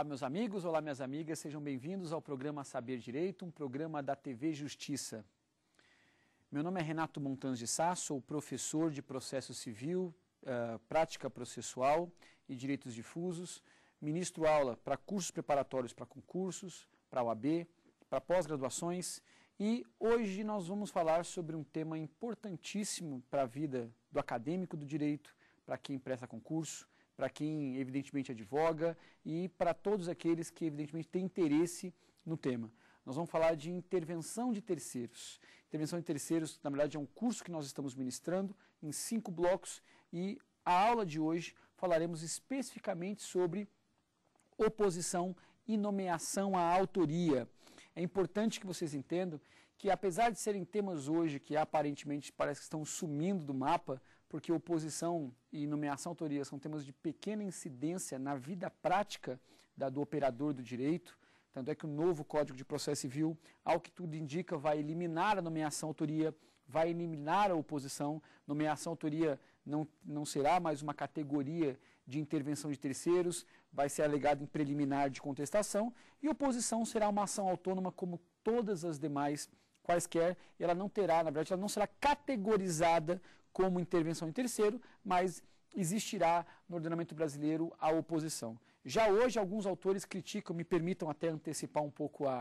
Olá, meus amigos, olá, minhas amigas, sejam bem-vindos ao programa Saber Direito, um programa da TV Justiça. Meu nome é Renato Montanz de Sá, sou professor de Processo Civil, uh, Prática Processual e Direitos Difusos, ministro aula para cursos preparatórios para concursos, para a OAB, para pós-graduações e hoje nós vamos falar sobre um tema importantíssimo para a vida do acadêmico do direito, para quem presta concurso, para quem evidentemente advoga e para todos aqueles que evidentemente têm interesse no tema. Nós vamos falar de intervenção de terceiros. Intervenção de terceiros, na verdade, é um curso que nós estamos ministrando em cinco blocos e a aula de hoje falaremos especificamente sobre oposição e nomeação à autoria. É importante que vocês entendam que apesar de serem temas hoje que aparentemente parece que estão sumindo do mapa, porque oposição e nomeação autoria são temas de pequena incidência na vida prática da, do operador do direito. Tanto é que o novo Código de Processo Civil, ao que tudo indica, vai eliminar a nomeação autoria, vai eliminar a oposição. Nomeação autoria não, não será mais uma categoria de intervenção de terceiros, vai ser alegada em preliminar de contestação, e oposição será uma ação autônoma como todas as demais quaisquer, ela não terá, na verdade, ela não será categorizada como intervenção em terceiro, mas existirá no ordenamento brasileiro a oposição. Já hoje, alguns autores criticam, me permitam até antecipar um pouco a.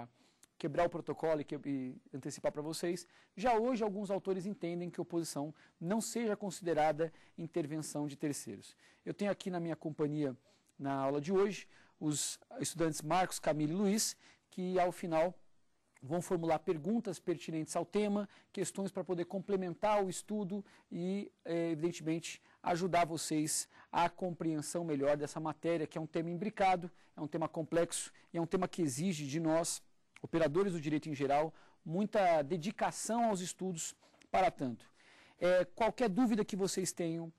quebrar o protocolo e, que, e antecipar para vocês. Já hoje, alguns autores entendem que oposição não seja considerada intervenção de terceiros. Eu tenho aqui na minha companhia, na aula de hoje, os estudantes Marcos, Camilo e Luiz, que ao final vão formular perguntas pertinentes ao tema, questões para poder complementar o estudo e, é, evidentemente, ajudar vocês à compreensão melhor dessa matéria, que é um tema imbricado, é um tema complexo e é um tema que exige de nós, operadores do direito em geral, muita dedicação aos estudos para tanto. É, qualquer dúvida que vocês tenham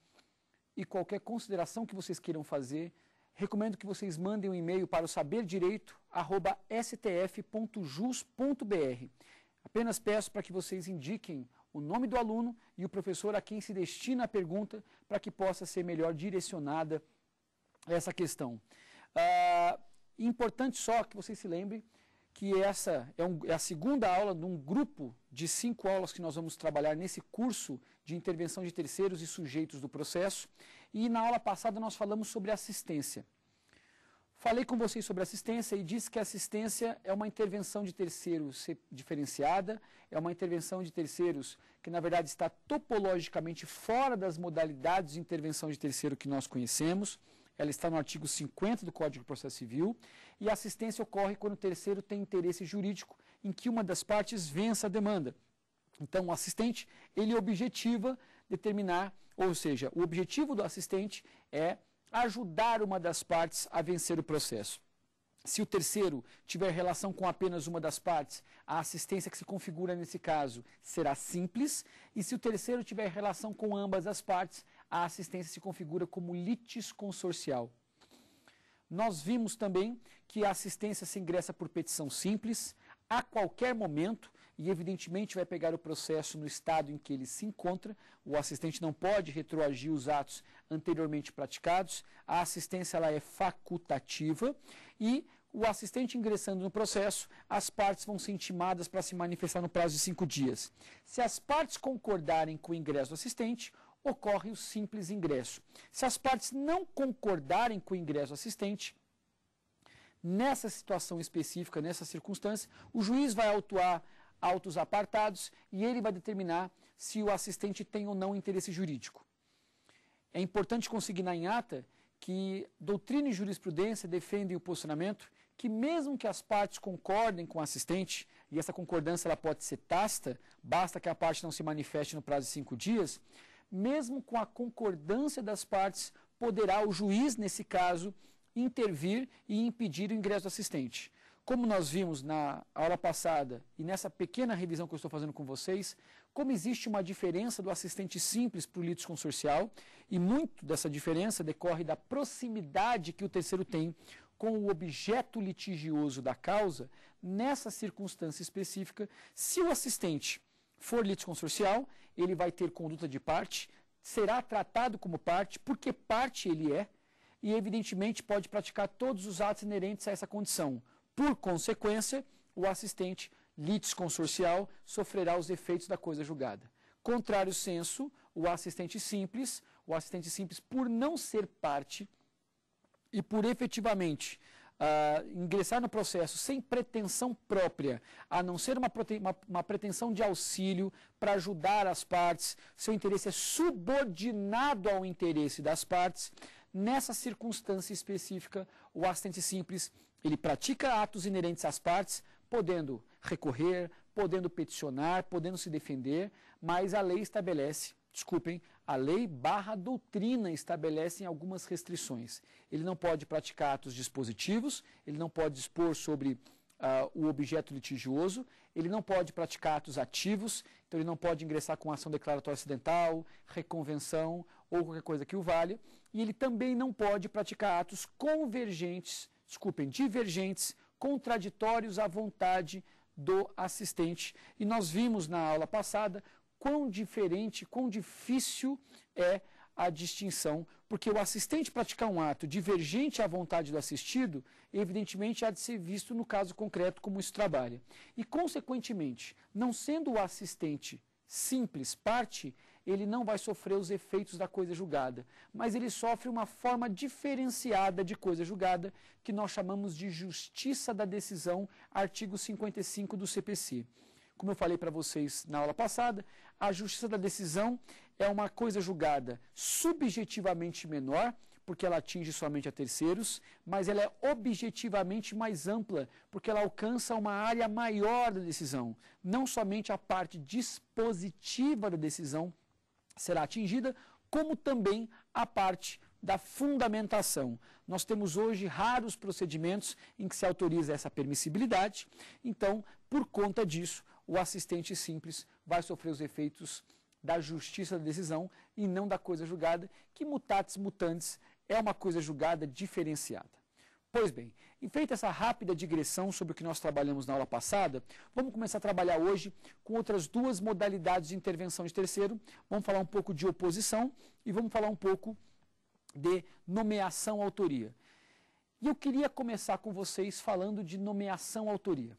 e qualquer consideração que vocês queiram fazer, recomendo que vocês mandem um e-mail para o saberdireito.stf.jus.br. Apenas peço para que vocês indiquem o nome do aluno e o professor a quem se destina a pergunta para que possa ser melhor direcionada essa questão. Ah, importante só que vocês se lembrem que essa é, um, é, a segunda aula de um grupo de cinco aulas que nós vamos trabalhar nesse curso de intervenção de terceiros e sujeitos do processo. E na aula passada nós falamos sobre assistência. Falei com vocês sobre assistência e disse que assistência é uma intervenção de terceiros diferenciada, é uma intervenção de terceiros que, na verdade, está topologicamente fora das modalidades de intervenção de terceiro que nós conhecemos. Ela está no artigo 50 do Código de Processo Civil e a assistência ocorre quando o terceiro tem interesse jurídico em que uma das partes vença a demanda. Então, o assistente, ele objetiva determinar, ou seja, o objetivo do assistente é ajudar uma das partes a vencer o processo. Se o terceiro tiver relação com apenas uma das partes, a assistência que se configura nesse caso será simples, e se o terceiro tiver relação com ambas as partes, a assistência se configura como litisconsorcial. Nós vimos também que a assistência se ingressa por petição simples, a qualquer momento, e evidentemente vai pegar o processo no estado em que ele se encontra. O assistente não pode retroagir os atos anteriormente praticados. A assistência ela é facultativa e o assistente ingressando no processo, as partes vão ser intimadas para se manifestar no prazo de cinco dias. Se as partes concordarem com o ingresso do assistente, ocorre o simples ingresso. Se as partes não concordarem com o ingresso assistente, nessa situação específica, nessa circunstância, o juiz vai autuar autos apartados e ele vai determinar se o assistente tem ou não interesse jurídico. É importante consignar em ata que doutrina e jurisprudência defendem o posicionamento que mesmo que as partes concordem com o assistente, e essa concordância ela pode ser tácita, basta que a parte não se manifeste no prazo de cinco dias, mesmo com a concordância das partes, poderá o juiz, nesse caso, intervir e impedir o ingresso do assistente. Como nós vimos na aula passada e nessa pequena revisão que eu estou fazendo com vocês, como existe uma diferença do assistente simples para o litisconsorcial e muito dessa diferença decorre da proximidade que o terceiro tem com o objeto litigioso da causa, nessa circunstância específica, se o assistente for litisconsorcial ele vai ter conduta de parte, será tratado como parte, porque parte ele é, e evidentemente pode praticar todos os atos inerentes a essa condição. Por consequência, o assistente litisconsorcial sofrerá os efeitos da coisa julgada. Contrário senso, o assistente simples, o assistente simples por não ser parte e por efetivamente uh, ingressar no processo sem pretensão própria, a não ser uma, uma, uma pretensão de auxílio para ajudar as partes, seu interesse é subordinado ao interesse das partes, nessa circunstância específica, o assistente simples, ele pratica atos inerentes às partes, podendo recorrer, podendo peticionar, podendo se defender, mas a lei estabelece, desculpem, a lei barra doutrina estabelecem algumas restrições. Ele não pode praticar atos dispositivos, ele não pode dispor sobre Uh, o objeto litigioso, ele não pode praticar atos ativos, então ele não pode ingressar com ação declaratória acidental, reconvenção ou qualquer coisa que o valha, e ele também não pode praticar atos convergentes, desculpem, divergentes, contraditórios à vontade do assistente. E nós vimos na aula passada quão diferente, quão difícil é a distinção, porque o assistente praticar um ato divergente à vontade do assistido, evidentemente há de ser visto no caso concreto como isso trabalha. E, consequentemente, não sendo o assistente simples parte, ele não vai sofrer os efeitos da coisa julgada, mas ele sofre uma forma diferenciada de coisa julgada, que nós chamamos de justiça da decisão, artigo 55 do CPC. Como eu falei para vocês na aula passada, a justiça da decisão é uma coisa julgada subjetivamente menor, porque ela atinge somente a terceiros, mas ela é objetivamente mais ampla, porque ela alcança uma área maior da decisão. Não somente a parte dispositiva da decisão será atingida, como também a parte da fundamentação. Nós temos hoje raros procedimentos em que se autoriza essa permissibilidade, então, por conta disso, o assistente simples vai sofrer os efeitos da justiça da decisão e não da coisa julgada, que mutatis mutandis é uma coisa julgada diferenciada. Pois bem, em feita essa rápida digressão sobre o que nós trabalhamos na aula passada, vamos começar a trabalhar hoje com outras duas modalidades de intervenção de terceiro. Vamos falar um pouco de oposição e vamos falar um pouco de nomeação autoria. E eu queria começar com vocês falando de nomeação autoria.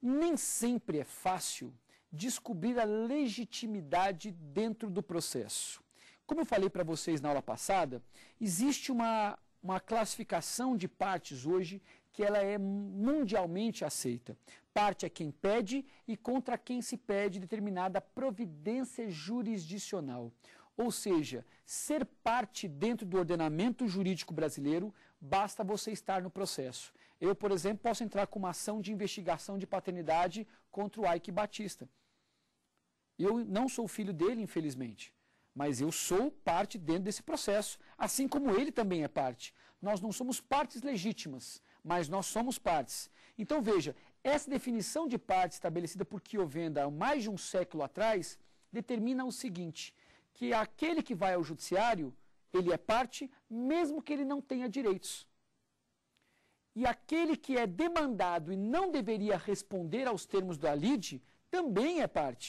Nem sempre é fácil descobrir a legitimidade dentro do processo. Como eu falei para vocês na aula passada, existe uma, uma classificação de partes hoje que ela é mundialmente aceita. Parte é quem pede e contra quem se pede determinada providência jurisdicional. Ou seja, ser parte dentro do ordenamento jurídico brasileiro, basta você estar no processo. Eu, por exemplo, posso entrar com uma ação de investigação de paternidade contra o Ike Batista. Eu não sou filho dele, infelizmente, mas eu sou parte dentro desse processo, assim como ele também é parte. Nós não somos partes legítimas, mas nós somos partes. Então veja, essa definição de parte estabelecida por Kiovenda há mais de um século atrás determina o seguinte, que aquele que vai ao judiciário, ele é parte, mesmo que ele não tenha direitos e aquele que é demandado e não deveria responder aos termos da lide também é parte.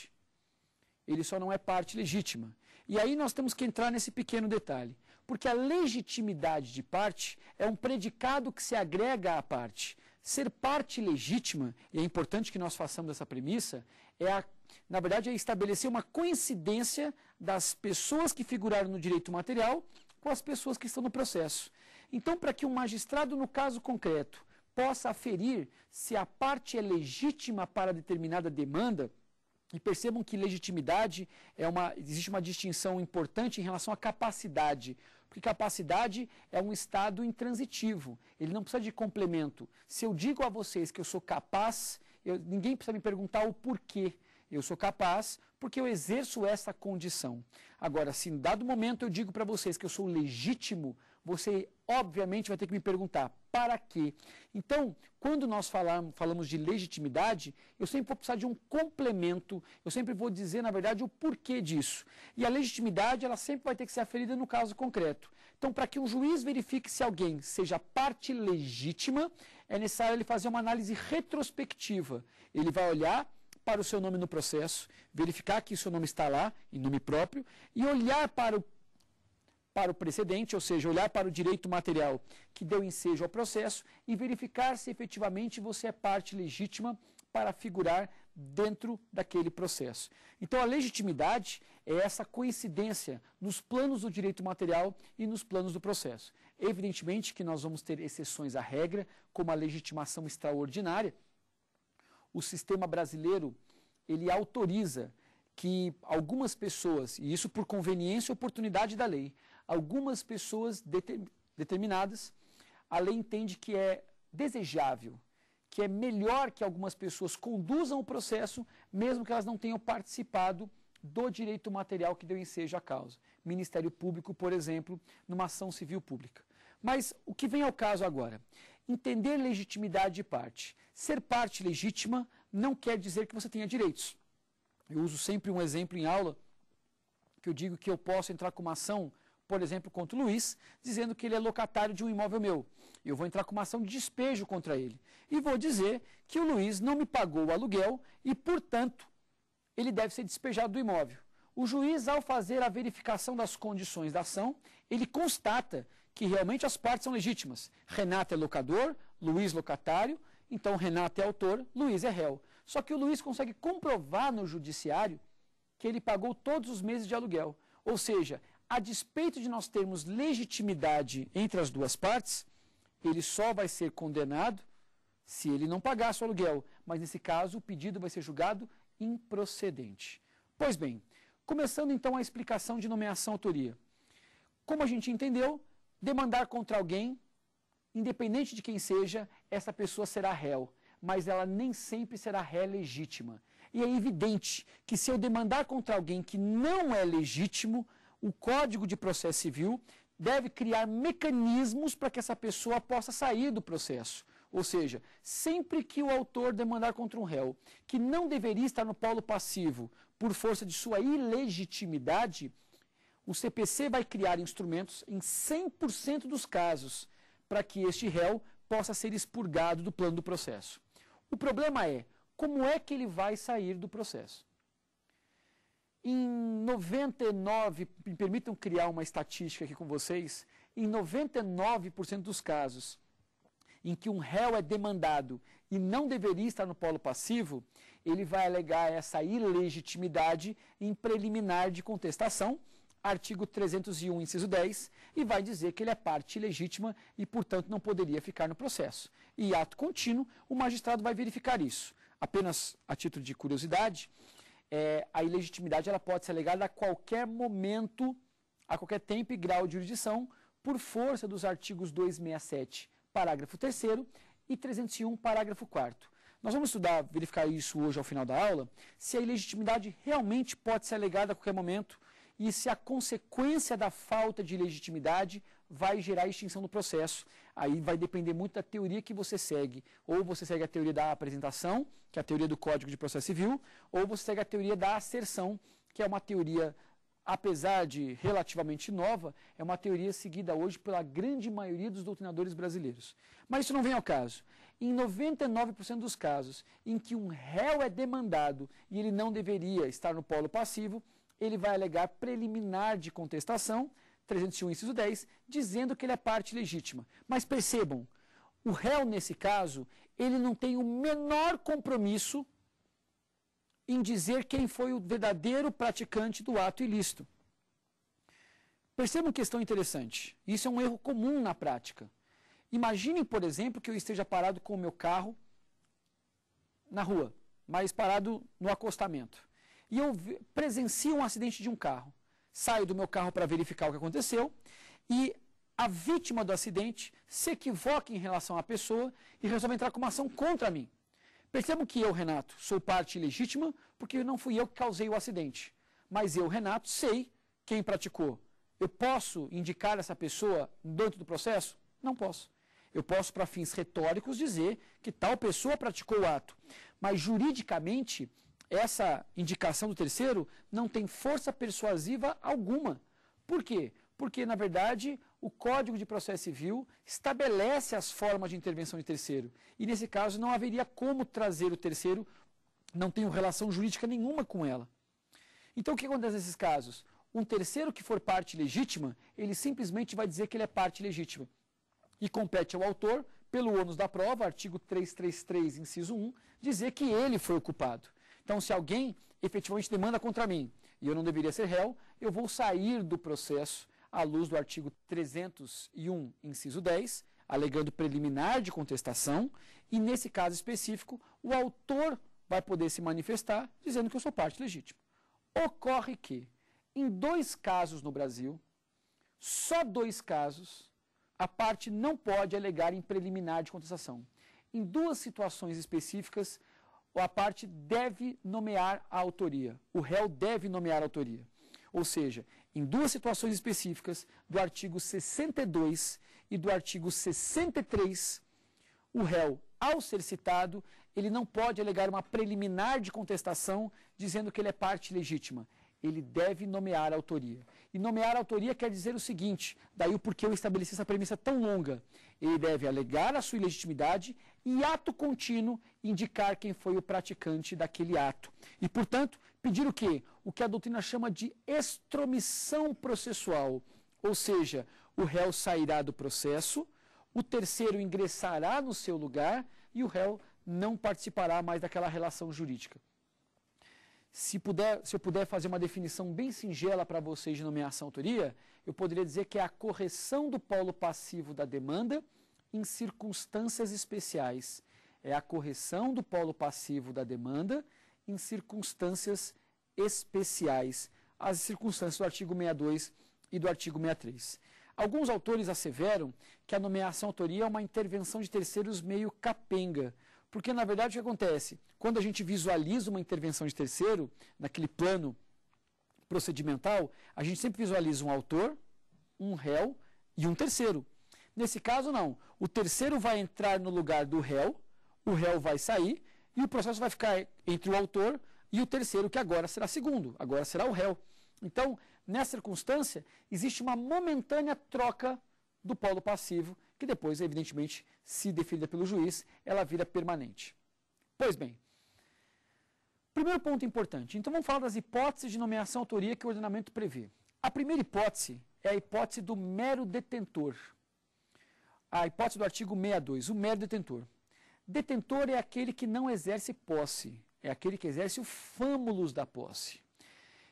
Ele só não é parte legítima. E aí nós temos que entrar nesse pequeno detalhe, porque a legitimidade de parte é um predicado que se agrega à parte. Ser parte legítima, e é importante que nós façamos essa premissa, é a, na verdade é estabelecer uma coincidência das pessoas que figuraram no direito material com as pessoas que estão no processo. Então, para que um magistrado, no caso concreto, possa aferir se a parte é legítima para determinada demanda, e percebam que legitimidade é uma. existe uma distinção importante em relação à capacidade. Porque capacidade é um estado intransitivo, ele não precisa de complemento. Se eu digo a vocês que eu sou capaz, eu, ninguém precisa me perguntar o porquê. Eu sou capaz porque eu exerço essa condição. Agora, se em dado momento eu digo para vocês que eu sou legítimo, você obviamente vai ter que me perguntar para quê. Então, quando nós falarmos, falamos de legitimidade, eu sempre vou precisar de um complemento, eu sempre vou dizer, na verdade, o porquê disso. E a legitimidade, ela sempre vai ter que ser aferida no caso concreto. Então, para que um juiz verifique se alguém seja parte legítima, é necessário ele fazer uma análise retrospectiva. Ele vai olhar para o seu nome no processo, verificar que o seu nome está lá, em nome próprio, e olhar para o para o precedente, ou seja, olhar para o direito material que deu ensejo ao processo e verificar se efetivamente você é parte legítima para figurar dentro daquele processo. Então, a legitimidade é essa coincidência nos planos do direito material e nos planos do processo. Evidentemente que nós vamos ter exceções à regra, como a legitimação extraordinária. O sistema brasileiro, ele autoriza que algumas pessoas, e isso por conveniência e oportunidade da lei, algumas pessoas determinadas, a lei entende que é desejável, que é melhor que algumas pessoas conduzam o processo, mesmo que elas não tenham participado do direito material que deu ensejo à causa. Ministério Público, por exemplo, numa ação civil pública. Mas o que vem ao caso agora? Entender legitimidade de parte. Ser parte legítima não quer dizer que você tenha direitos. Eu uso sempre um exemplo em aula que eu digo que eu posso entrar com uma ação por exemplo, contra o Luiz, dizendo que ele é locatário de um imóvel meu. Eu vou entrar com uma ação de despejo contra ele. E vou dizer que o Luiz não me pagou o aluguel e, portanto, ele deve ser despejado do imóvel. O juiz, ao fazer a verificação das condições da ação, ele constata que realmente as partes são legítimas. Renato é locador, Luiz locatário, então Renato é autor, Luiz é réu. Só que o Luiz consegue comprovar no judiciário que ele pagou todos os meses de aluguel. Ou seja, a despeito de nós termos legitimidade entre as duas partes, ele só vai ser condenado se ele não pagar seu aluguel. Mas nesse caso, o pedido vai ser julgado improcedente. Pois bem, começando então a explicação de nomeação autoria. Como a gente entendeu, demandar contra alguém, independente de quem seja, essa pessoa será réu, mas ela nem sempre será ré legítima. E é evidente que se eu demandar contra alguém que não é legítimo, o Código de Processo Civil deve criar mecanismos para que essa pessoa possa sair do processo. Ou seja, sempre que o autor demandar contra um réu que não deveria estar no polo passivo por força de sua ilegitimidade, o CPC vai criar instrumentos em 100% dos casos para que este réu possa ser expurgado do plano do processo. O problema é como é que ele vai sair do processo. Em 99, me permitam criar uma estatística aqui com vocês, em 99% dos casos em que um réu é demandado e não deveria estar no polo passivo, ele vai alegar essa ilegitimidade em preliminar de contestação, artigo 301, inciso 10, e vai dizer que ele é parte ilegítima e, portanto, não poderia ficar no processo. E ato contínuo, o magistrado vai verificar isso. Apenas a título de curiosidade, é, a ilegitimidade ela pode ser alegada a qualquer momento, a qualquer tempo e grau de jurisdição, por força dos artigos 267, parágrafo 3 e 301, parágrafo 4 Nós vamos estudar, verificar isso hoje ao final da aula, se a ilegitimidade realmente pode ser alegada a qualquer momento e se a consequência da falta de legitimidade vai gerar extinção do processo. Aí vai depender muito da teoria que você segue. Ou você segue a teoria da apresentação, que é a teoria do Código de Processo Civil, ou você segue a teoria da asserção, que é uma teoria, apesar de relativamente nova, é uma teoria seguida hoje pela grande maioria dos doutrinadores brasileiros. Mas isso não vem ao caso. Em 99% dos casos em que um réu é demandado e ele não deveria estar no polo passivo, ele vai alegar preliminar de contestação, 301, inciso 10, dizendo que ele é parte legítima. Mas percebam, o réu, nesse caso, ele não tem o menor compromisso em dizer quem foi o verdadeiro praticante do ato ilícito. Percebam uma questão interessante. Isso é um erro comum na prática. Imaginem, por exemplo, que eu esteja parado com o meu carro na rua, mas parado no acostamento. E eu presencio um acidente de um carro saio do meu carro para verificar o que aconteceu e a vítima do acidente se equivoca em relação à pessoa e resolve entrar com uma ação contra mim. Percebo que eu, Renato, sou parte legítima porque não fui eu que causei o acidente. Mas eu, Renato, sei quem praticou. Eu posso indicar essa pessoa dentro do processo? Não posso. Eu posso, para fins retóricos, dizer que tal pessoa praticou o ato. Mas juridicamente, essa indicação do terceiro não tem força persuasiva alguma. Por quê? Porque, na verdade, o Código de Processo Civil estabelece as formas de intervenção de terceiro. E, nesse caso, não haveria como trazer o terceiro, não tenho relação jurídica nenhuma com ela. Então, o que acontece nesses casos? Um terceiro que for parte legítima, ele simplesmente vai dizer que ele é parte legítima. E compete ao autor, pelo ônus da prova, artigo 333, inciso 1, dizer que ele foi o culpado. Então, se alguém efetivamente demanda contra mim e eu não deveria ser réu, eu vou sair do processo à luz do artigo 301, inciso 10, alegando preliminar de contestação, e nesse caso específico, o autor vai poder se manifestar dizendo que eu sou parte legítima. Ocorre que, em dois casos no Brasil, só dois casos, a parte não pode alegar em preliminar de contestação. Em duas situações específicas, a parte deve nomear a autoria. O réu deve nomear a autoria. Ou seja, em duas situações específicas, do artigo 62 e do artigo 63, o réu, ao ser citado, ele não pode alegar uma preliminar de contestação dizendo que ele é parte legítima. Ele deve nomear a autoria. E nomear a autoria quer dizer o seguinte, daí o porquê eu estabeleci essa premissa tão longa. Ele deve alegar a sua ilegitimidade e ato contínuo indicar quem foi o praticante daquele ato. E, portanto, pedir o quê? O que a doutrina chama de extromissão processual, ou seja, o réu sairá do processo, o terceiro ingressará no seu lugar e o réu não participará mais daquela relação jurídica. Se, puder, se eu puder fazer uma definição bem singela para vocês de nomeação-autoria, eu poderia dizer que é a correção do polo passivo da demanda em circunstâncias especiais. É a correção do polo passivo da demanda em circunstâncias especiais. As circunstâncias do artigo 62 e do artigo 63. Alguns autores asseveram que a nomeação autoria é uma intervenção de terceiros meio capenga, porque na verdade o que acontece? Quando a gente visualiza uma intervenção de terceiro, naquele plano procedimental, a gente sempre visualiza um autor, um réu e um terceiro. Nesse caso, não. O terceiro vai entrar no lugar do réu, o réu vai sair e o processo vai ficar entre o autor e o terceiro, que agora será segundo, agora será o réu. Então, nessa circunstância, existe uma momentânea troca do polo passivo, que depois, evidentemente, se definida pelo juiz, ela vira permanente. Pois bem, Primeiro ponto importante. Então vamos falar das hipóteses de nomeação autoria que o ordenamento prevê. A primeira hipótese é a hipótese do mero detentor. A hipótese do artigo 62, o mero detentor. Detentor é aquele que não exerce posse, é aquele que exerce o fâmulos da posse.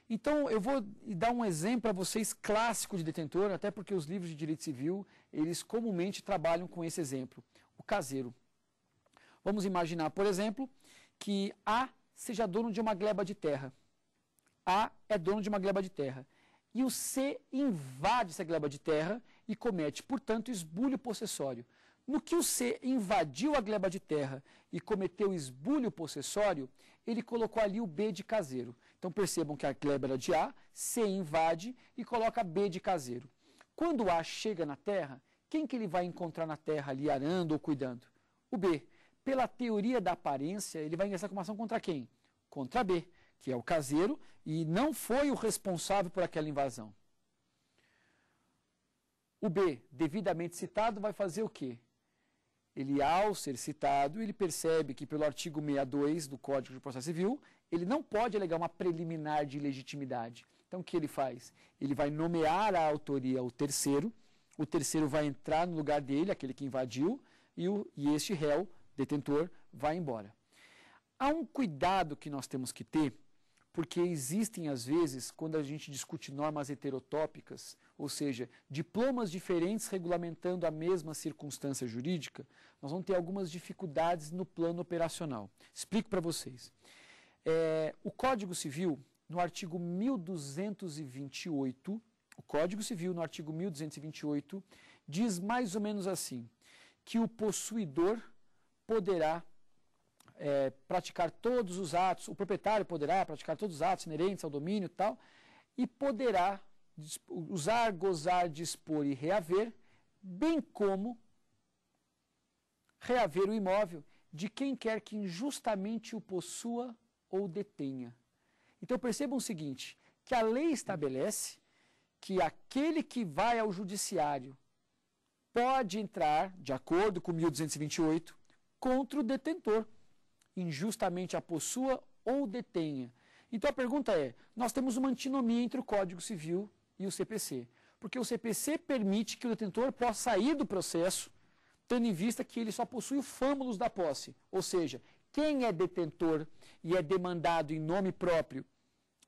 Então, eu vou dar um exemplo para vocês clássico de detentor, até porque os livros de direito civil, eles comumente trabalham com esse exemplo, o caseiro. Vamos imaginar, por exemplo, que A seja é dono de uma gleba de terra. A é dono de uma gleba de terra. E o C invade essa gleba de terra e comete, portanto, esbulho possessório. No que o C invadiu a gleba de terra e cometeu esbulho possessório, ele colocou ali o B de caseiro. Então percebam que a gleba era de A, C invade e coloca B de caseiro. Quando A chega na terra, quem que ele vai encontrar na terra ali arando ou cuidando? O B pela teoria da aparência, ele vai ingressar com uma ação contra quem? Contra B, que é o caseiro, e não foi o responsável por aquela invasão. O B, devidamente citado, vai fazer o quê? Ele, ao ser citado, ele percebe que pelo artigo 62 do Código de Processo Civil, ele não pode alegar uma preliminar de legitimidade. Então, o que ele faz? Ele vai nomear a autoria ao terceiro, o terceiro vai entrar no lugar dele, aquele que invadiu, e, o, e este réu detentor vai embora. Há um cuidado que nós temos que ter, porque existem, às vezes, quando a gente discute normas heterotópicas, ou seja, diplomas diferentes regulamentando a mesma circunstância jurídica, nós vamos ter algumas dificuldades no plano operacional. Explico para vocês. É, o Código Civil, no artigo 1228, o Código Civil, no artigo 1228, diz mais ou menos assim, que o possuidor poderá é, praticar todos os atos, o proprietário poderá praticar todos os atos inerentes ao domínio e tal, e poderá usar, gozar, dispor e reaver, bem como reaver o imóvel de quem quer que injustamente o possua ou detenha. Então percebam o seguinte, que a lei estabelece que aquele que vai ao judiciário pode entrar, de acordo com 1228, contra o detentor, injustamente a possua ou detenha. Então a pergunta é: nós temos uma antinomia entre o Código Civil e o CPC, porque o CPC permite que o detentor possa sair do processo, tendo em vista que ele só possui o fâmulos da posse, ou seja, quem é detentor e é demandado em nome próprio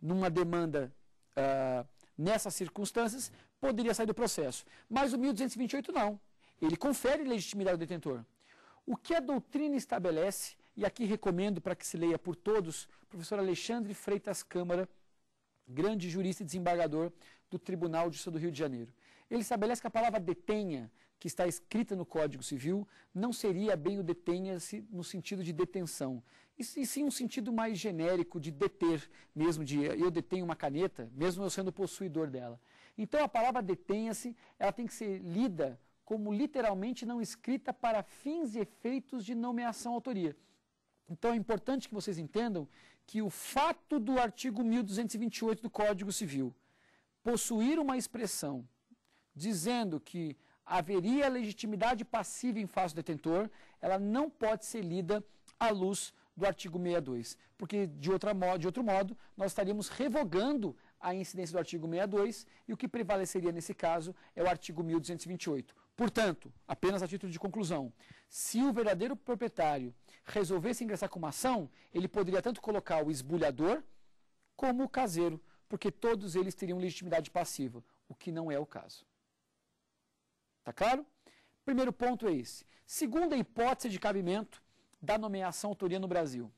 numa demanda uh, nessas circunstâncias, poderia sair do processo. Mas o 1228 não. Ele confere legitimidade ao detentor. O que a doutrina estabelece, e aqui recomendo para que se leia por todos, professor Alexandre Freitas Câmara, grande jurista e desembargador do Tribunal de Justiça do Rio de Janeiro. Ele estabelece que a palavra detenha, que está escrita no Código Civil, não seria bem o detenha-se no sentido de detenção, e sim um sentido mais genérico de deter, mesmo de eu detenho uma caneta, mesmo eu sendo possuidor dela. Então a palavra detenha-se, ela tem que ser lida como literalmente não escrita para fins e efeitos de nomeação autoria. Então é importante que vocês entendam que o fato do artigo 1228 do Código Civil possuir uma expressão dizendo que haveria legitimidade passiva em face do detentor, ela não pode ser lida à luz do artigo 62, porque de, outra modo, de outro modo nós estaríamos revogando a incidência do artigo 62 e o que prevaleceria nesse caso é o artigo 1228. Portanto, apenas a título de conclusão, se o verdadeiro proprietário resolvesse ingressar com uma ação, ele poderia tanto colocar o esbulhador como o caseiro, porque todos eles teriam legitimidade passiva, o que não é o caso. Está claro? Primeiro ponto é esse. Segunda hipótese de cabimento da nomeação autoria no Brasil.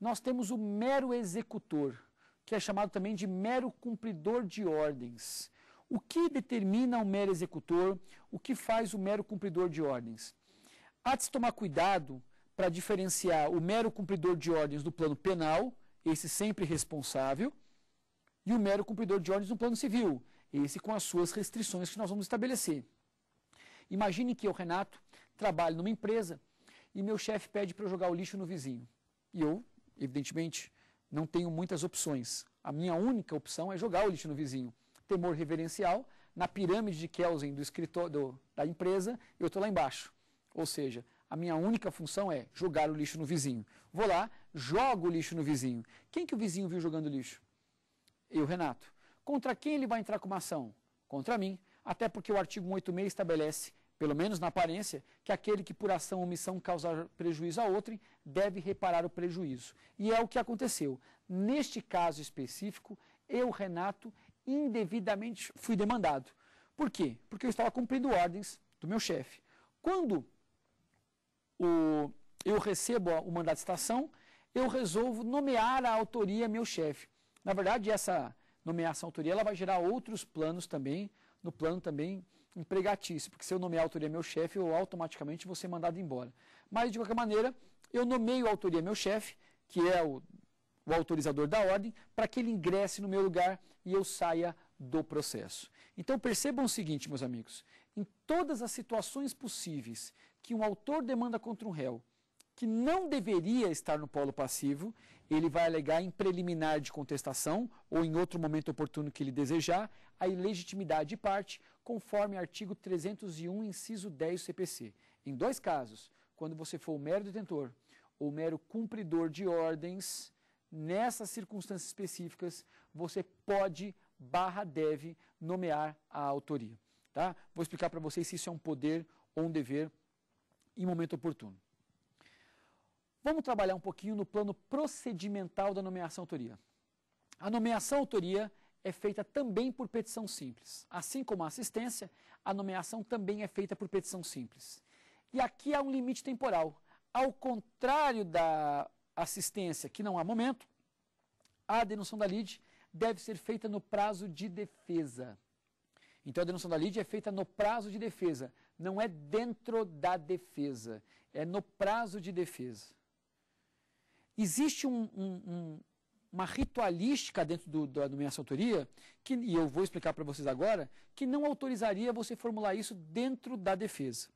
Nós temos o mero executor, que é chamado também de mero cumpridor de ordens. O que determina o mero executor? O que faz o mero cumpridor de ordens? Há de se tomar cuidado para diferenciar o mero cumpridor de ordens do plano penal, esse sempre responsável, e o mero cumpridor de ordens no plano civil, esse com as suas restrições que nós vamos estabelecer. Imagine que eu, Renato, trabalho numa empresa e meu chefe pede para eu jogar o lixo no vizinho. E eu, evidentemente, não tenho muitas opções. A minha única opção é jogar o lixo no vizinho temor reverencial, na pirâmide de Kelsen do escritor do, da empresa, eu estou lá embaixo. Ou seja, a minha única função é jogar o lixo no vizinho. Vou lá, jogo o lixo no vizinho. Quem que o vizinho viu jogando lixo? Eu, Renato. Contra quem ele vai entrar com uma ação? Contra mim. Até porque o artigo 186 estabelece, pelo menos na aparência, que aquele que por ação ou omissão causar prejuízo a outrem deve reparar o prejuízo. E é o que aconteceu. Neste caso específico, eu, Renato, indevidamente fui demandado. Por quê? Porque eu estava cumprindo ordens do meu chefe. Quando o, eu recebo o mandato de estação, eu resolvo nomear a autoria meu chefe. Na verdade, essa nomeação autoria ela vai gerar outros planos também, no plano também empregatício, porque se eu nomear a autoria meu chefe, eu automaticamente vou ser mandado embora. Mas, de qualquer maneira, eu nomeio a autoria meu chefe, que é o o autorizador da ordem para que ele ingresse no meu lugar e eu saia do processo. Então percebam o seguinte, meus amigos, em todas as situações possíveis que um autor demanda contra um réu que não deveria estar no polo passivo, ele vai alegar em preliminar de contestação ou em outro momento oportuno que ele desejar a ilegitimidade de parte, conforme artigo 301, inciso 10 do CPC. Em dois casos, quando você for o mero detentor ou mero cumpridor de ordens, nessas circunstâncias específicas, você pode barra deve nomear a autoria. Tá? Vou explicar para vocês se isso é um poder ou um dever em momento oportuno. Vamos trabalhar um pouquinho no plano procedimental da nomeação autoria. A nomeação autoria é feita também por petição simples. Assim como a assistência, a nomeação também é feita por petição simples. E aqui há um limite temporal. Ao contrário da assistência que não há momento, a denúncia da lide deve ser feita no prazo de defesa. Então a denúncia da lide é feita no prazo de defesa, não é dentro da defesa, é no prazo de defesa. Existe um, um, um, uma ritualística dentro do, da nomeação autoria, que, e eu vou explicar para vocês agora, que não autorizaria você formular isso dentro da defesa.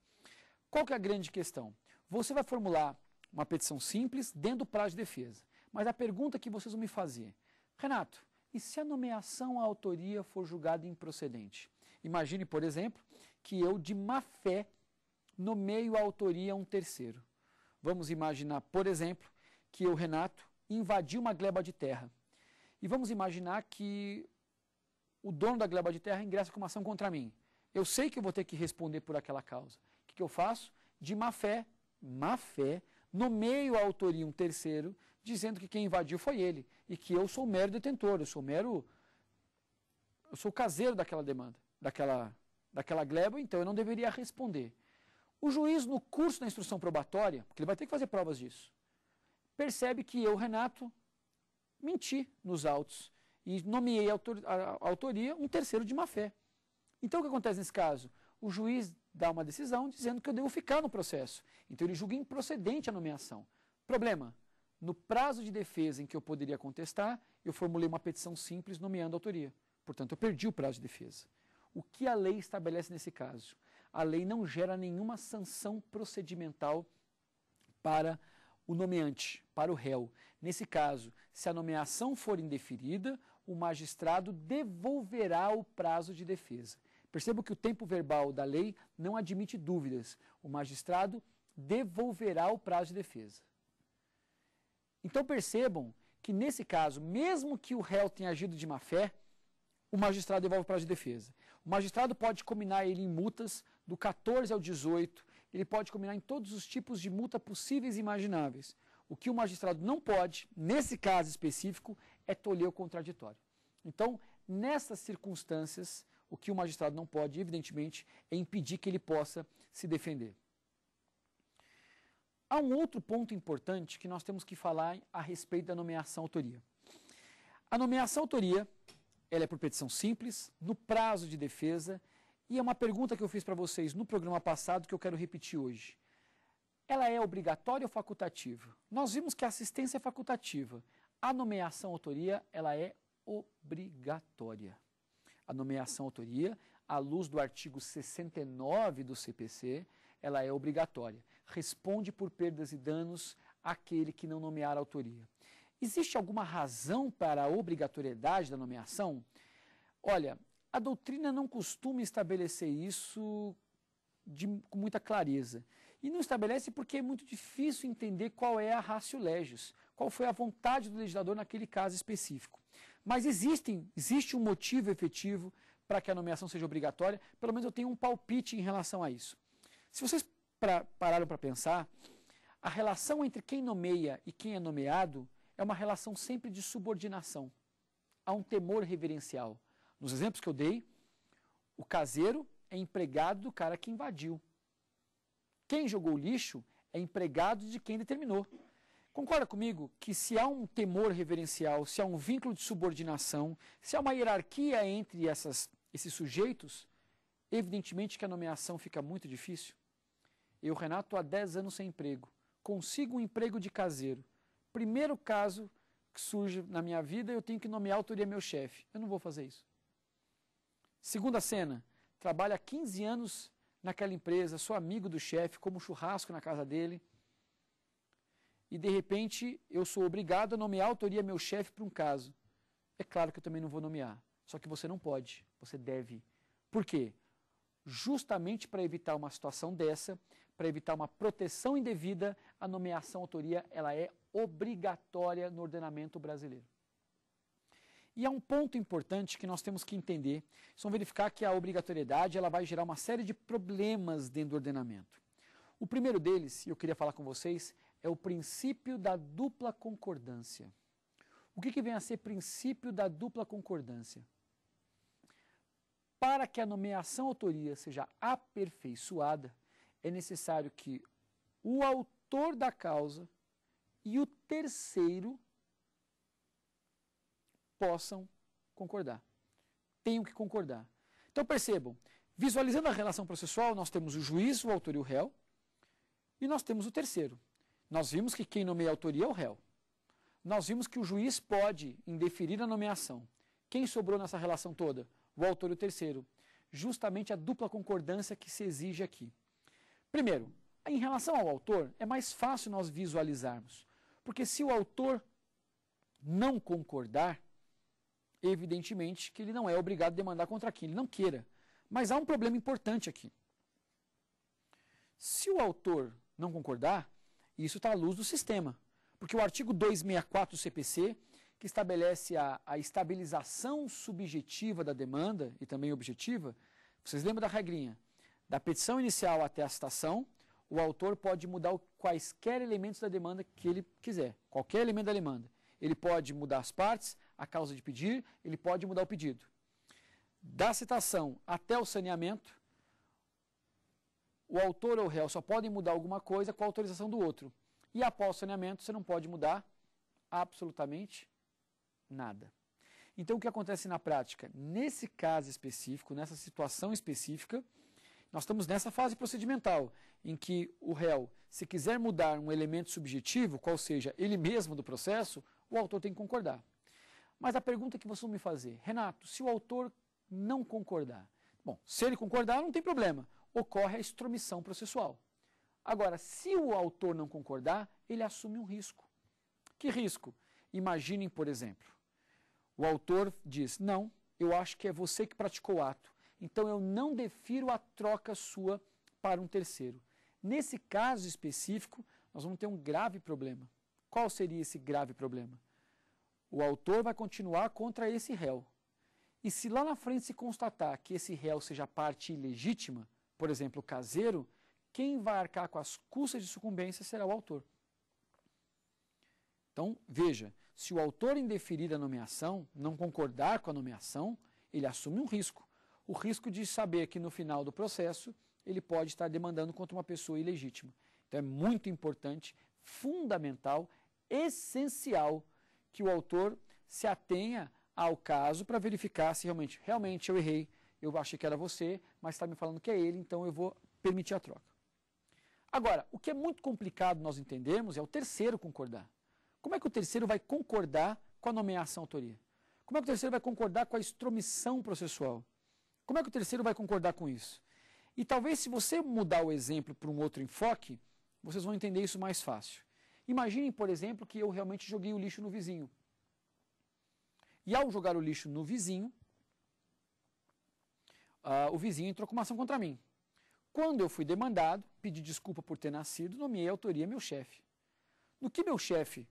Qual que é a grande questão? Você vai formular uma petição simples, dentro do prazo de defesa. Mas a pergunta que vocês vão me fazer, Renato, e se a nomeação à autoria for julgada improcedente? Imagine, por exemplo, que eu, de má fé, nomeio a autoria a um terceiro. Vamos imaginar, por exemplo, que eu, Renato, invadi uma gleba de terra. E vamos imaginar que o dono da gleba de terra ingressa com uma ação contra mim. Eu sei que eu vou ter que responder por aquela causa. O que, que eu faço? De má fé, má fé, meio a autoria um terceiro, dizendo que quem invadiu foi ele e que eu sou mero detentor, eu sou mero. Eu sou caseiro daquela demanda, daquela, daquela gleba, então eu não deveria responder. O juiz, no curso da instrução probatória, porque ele vai ter que fazer provas disso, percebe que eu, Renato, menti nos autos e nomeei a autoria um terceiro de má fé. Então o que acontece nesse caso? O juiz dá uma decisão dizendo que eu devo ficar no processo. Então ele julga improcedente a nomeação. Problema: no prazo de defesa em que eu poderia contestar, eu formulei uma petição simples nomeando a autoria. Portanto, eu perdi o prazo de defesa. O que a lei estabelece nesse caso? A lei não gera nenhuma sanção procedimental para o nomeante, para o réu. Nesse caso, se a nomeação for indeferida, o magistrado devolverá o prazo de defesa. Percebo que o tempo verbal da lei não admite dúvidas. O magistrado devolverá o prazo de defesa. Então percebam que nesse caso, mesmo que o réu tenha agido de má fé, o magistrado devolve o prazo de defesa. O magistrado pode combinar ele em multas do 14 ao 18, ele pode combinar em todos os tipos de multa possíveis e imagináveis. O que o magistrado não pode, nesse caso específico, é tolher o contraditório. Então, nessas circunstâncias, o que o magistrado não pode, evidentemente, é impedir que ele possa se defender. Há um outro ponto importante que nós temos que falar a respeito da nomeação autoria. A nomeação autoria, ela é por petição simples, no prazo de defesa, e é uma pergunta que eu fiz para vocês no programa passado que eu quero repetir hoje. Ela é obrigatória ou facultativa? Nós vimos que a assistência é facultativa. A nomeação autoria, ela é obrigatória a nomeação autoria, à luz do artigo 69 do CPC, ela é obrigatória. Responde por perdas e danos aquele que não nomear a autoria. Existe alguma razão para a obrigatoriedade da nomeação? Olha, a doutrina não costuma estabelecer isso de, com muita clareza. E não estabelece porque é muito difícil entender qual é a ratio legis, qual foi a vontade do legislador naquele caso específico. Mas existem, existe um motivo efetivo para que a nomeação seja obrigatória, pelo menos eu tenho um palpite em relação a isso. Se vocês pra, pararam para pensar, a relação entre quem nomeia e quem é nomeado é uma relação sempre de subordinação. Há um temor reverencial. Nos exemplos que eu dei, o caseiro é empregado do cara que invadiu. Quem jogou lixo é empregado de quem determinou. Concorda comigo que se há um temor reverencial, se há um vínculo de subordinação, se há uma hierarquia entre essas, esses sujeitos, evidentemente que a nomeação fica muito difícil? Eu, Renato, há 10 anos sem emprego, consigo um emprego de caseiro. Primeiro caso que surge na minha vida, eu tenho que nomear a autoria meu chefe. Eu não vou fazer isso. Segunda cena, trabalha há 15 anos naquela empresa, sou amigo do chefe, como churrasco na casa dele e de repente eu sou obrigado a nomear a autoria meu chefe para um caso. É claro que eu também não vou nomear. Só que você não pode, você deve. Por quê? Justamente para evitar uma situação dessa, para evitar uma proteção indevida, a nomeação autoria ela é obrigatória no ordenamento brasileiro. E há um ponto importante que nós temos que entender, são verificar que a obrigatoriedade ela vai gerar uma série de problemas dentro do ordenamento. O primeiro deles, e eu queria falar com vocês, é o princípio da dupla concordância. O que, que vem a ser princípio da dupla concordância? Para que a nomeação autoria seja aperfeiçoada, é necessário que o autor da causa e o terceiro possam concordar. Tenham que concordar. Então percebam, visualizando a relação processual, nós temos o juiz, o autor e o réu, e nós temos o terceiro. Nós vimos que quem nomeia a autoria é o réu. Nós vimos que o juiz pode indeferir a nomeação. Quem sobrou nessa relação toda? O autor e o terceiro. Justamente a dupla concordância que se exige aqui. Primeiro, em relação ao autor, é mais fácil nós visualizarmos. Porque se o autor não concordar, evidentemente que ele não é obrigado a demandar contra quem ele não queira. Mas há um problema importante aqui. Se o autor não concordar, isso está à luz do sistema. Porque o artigo 264 do CPC, que estabelece a, a estabilização subjetiva da demanda e também objetiva, vocês lembram da regrinha? Da petição inicial até a citação, o autor pode mudar quaisquer elementos da demanda que ele quiser, qualquer elemento da demanda. Ele pode mudar as partes, a causa de pedir, ele pode mudar o pedido. Da citação até o saneamento, o autor ou o réu só podem mudar alguma coisa com a autorização do outro. E após o saneamento, você não pode mudar absolutamente nada. Então, o que acontece na prática? Nesse caso específico, nessa situação específica, nós estamos nessa fase procedimental, em que o réu, se quiser mudar um elemento subjetivo, qual seja ele mesmo do processo, o autor tem que concordar. Mas a pergunta que vocês vão me fazer, Renato, se o autor não concordar? Bom, se ele concordar, não tem problema ocorre a extromissão processual. Agora, se o autor não concordar, ele assume um risco. Que risco? Imaginem, por exemplo, o autor diz: Não, eu acho que é você que praticou o ato, então eu não defiro a troca sua para um terceiro. Nesse caso específico, nós vamos ter um grave problema. Qual seria esse grave problema? O autor vai continuar contra esse réu. E se lá na frente se constatar que esse réu seja parte ilegítima, por exemplo, caseiro, quem vai arcar com as custas de sucumbência será o autor. Então, veja, se o autor indeferir a nomeação, não concordar com a nomeação, ele assume um risco. O risco de saber que no final do processo ele pode estar demandando contra uma pessoa ilegítima. Então é muito importante, fundamental, essencial que o autor se atenha ao caso para verificar se realmente, realmente eu errei, eu achei que era você, mas está me falando que é ele, então eu vou permitir a troca. Agora, o que é muito complicado nós entendermos é o terceiro concordar. Como é que o terceiro vai concordar com a nomeação autoria? Como é que o terceiro vai concordar com a extromissão processual? Como é que o terceiro vai concordar com isso? E talvez se você mudar o exemplo para um outro enfoque, vocês vão entender isso mais fácil. Imaginem, por exemplo, que eu realmente joguei o lixo no vizinho. E ao jogar o lixo no vizinho, uh, o vizinho entrou com uma ação contra mim. Quando eu fui demandado, pedi desculpa por ter nascido, nomeei a autoria meu chefe. No que meu chefe